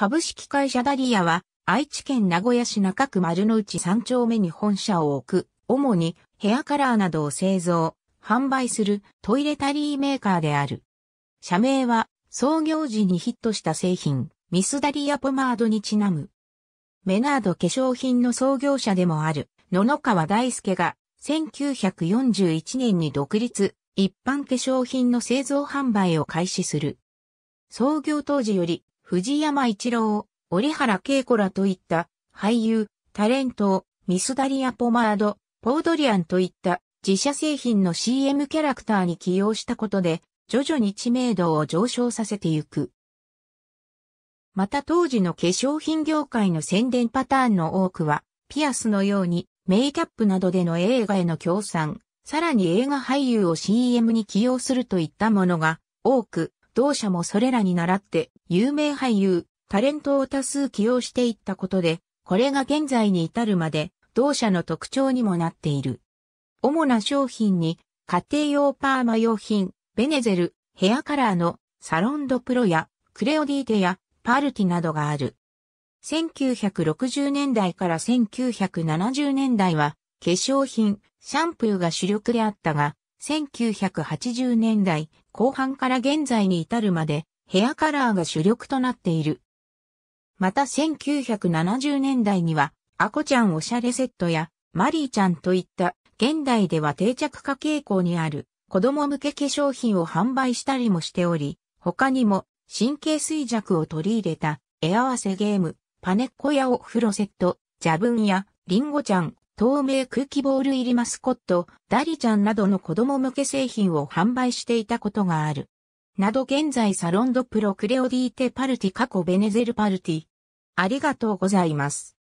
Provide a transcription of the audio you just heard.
株式会社ダリアは、愛知県名古屋市中区丸の内3丁目に本社を置く、主にヘアカラーなどを製造、販売するトイレタリーメーカーである。社名は創業時にヒットした製品、ミスダリアポマードにちなむ。メナード化粧品の創業者でもある野々川大輔が1941年に独立、一般化粧品の製造販売を開始する。創業当時より藤山一郎、折原恵子らといった俳優、タレント、ミスダリア・ポマード、ポードリアンといった自社製品の CM キャラクターに起用したことで、徐々に知名度を上昇させていく。また当時の化粧品業界の宣伝パターンの多くは、ピアスのようにメイキャップなどでの映画への協賛、さらに映画俳優を CM に起用するといったものが多く同社もそれらに倣って有名俳優、タレントを多数起用していったことで、これが現在に至るまで同社の特徴にもなっている。主な商品に家庭用パーマ用品、ベネゼル、ヘアカラーのサロンドプロやクレオディーテやパルティなどがある。1960年代から1970年代は化粧品、シャンプーが主力であったが、1980年代後半から現在に至るまでヘアカラーが主力となっている。また1970年代にはアコちゃんおしゃれセットやマリーちゃんといった現代では定着化傾向にある子供向け化粧品を販売したりもしており、他にも神経衰弱を取り入れた絵合わせゲーム、パネッコやお風呂セット、ジャブンやリンゴちゃん、透明空気ボール入りマスコット、ダリちゃんなどの子供向け製品を販売していたことがある。など現在サロンドプロクレオディーテパルティ過去ベネゼルパルティ。ありがとうございます。